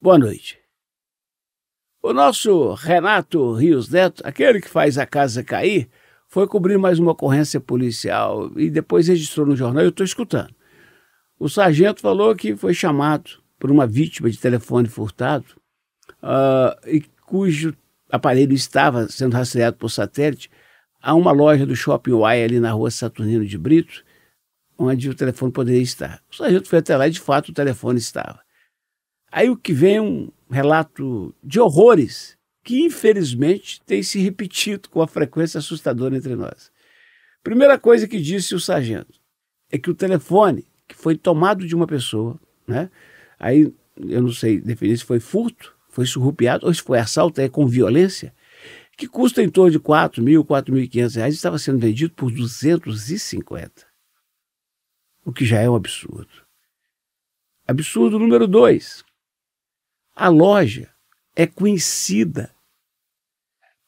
Boa noite. O nosso Renato Rios Neto, aquele que faz a casa cair, foi cobrir mais uma ocorrência policial e depois registrou no jornal. Eu estou escutando. O sargento falou que foi chamado por uma vítima de telefone furtado uh, e cujo aparelho estava sendo rastreado por satélite a uma loja do Shopping Y ali na rua Saturnino de Brito, onde o telefone poderia estar. O sargento foi até lá e de fato o telefone estava. Aí o que vem é um relato de horrores que, infelizmente, tem se repetido com a frequência assustadora entre nós. Primeira coisa que disse o sargento é que o telefone que foi tomado de uma pessoa, né? Aí eu não sei definir se foi furto, foi surrupiado ou se foi assalto, é com violência, que custa em torno de 4 mil, 4.500 reais, estava sendo vendido por 250. O que já é um absurdo. Absurdo número dois. A loja é conhecida.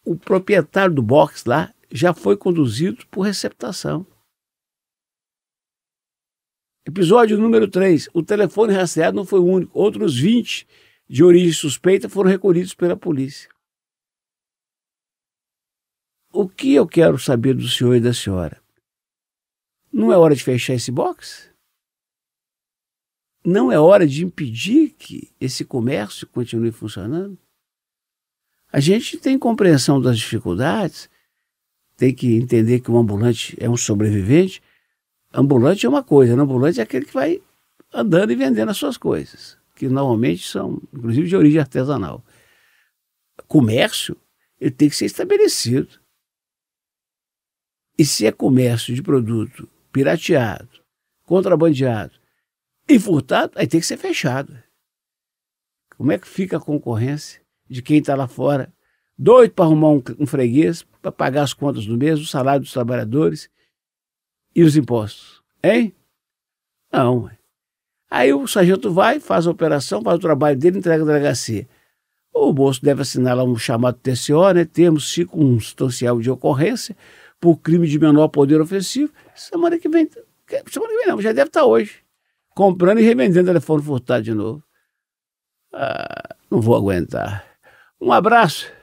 O proprietário do box lá já foi conduzido por receptação. Episódio número 3. O telefone rastreado não foi o único. Outros 20 de origem suspeita foram recolhidos pela polícia. O que eu quero saber do senhor e da senhora? Não é hora de fechar esse box? não é hora de impedir que esse comércio continue funcionando? A gente tem compreensão das dificuldades, tem que entender que o ambulante é um sobrevivente. Ambulante é uma coisa, né? ambulante é aquele que vai andando e vendendo as suas coisas, que normalmente são, inclusive, de origem artesanal. Comércio, ele tem que ser estabelecido. E se é comércio de produto pirateado, contrabandeado, e furtado, aí tem que ser fechado. Como é que fica a concorrência de quem está lá fora, doido para arrumar um, um freguês, para pagar as contas do mês, o salário dos trabalhadores e os impostos? Hein? Não. Aí o sargento vai, faz a operação, faz o trabalho dele, entrega a delegacia. O moço deve assinar lá um chamado TCO, né? Termos circunstancial de ocorrência por crime de menor poder ofensivo. Semana que vem, tá, semana que vem não, já deve estar tá hoje comprando e revendendo telefone furtado de novo. Ah, não vou aguentar. Um abraço.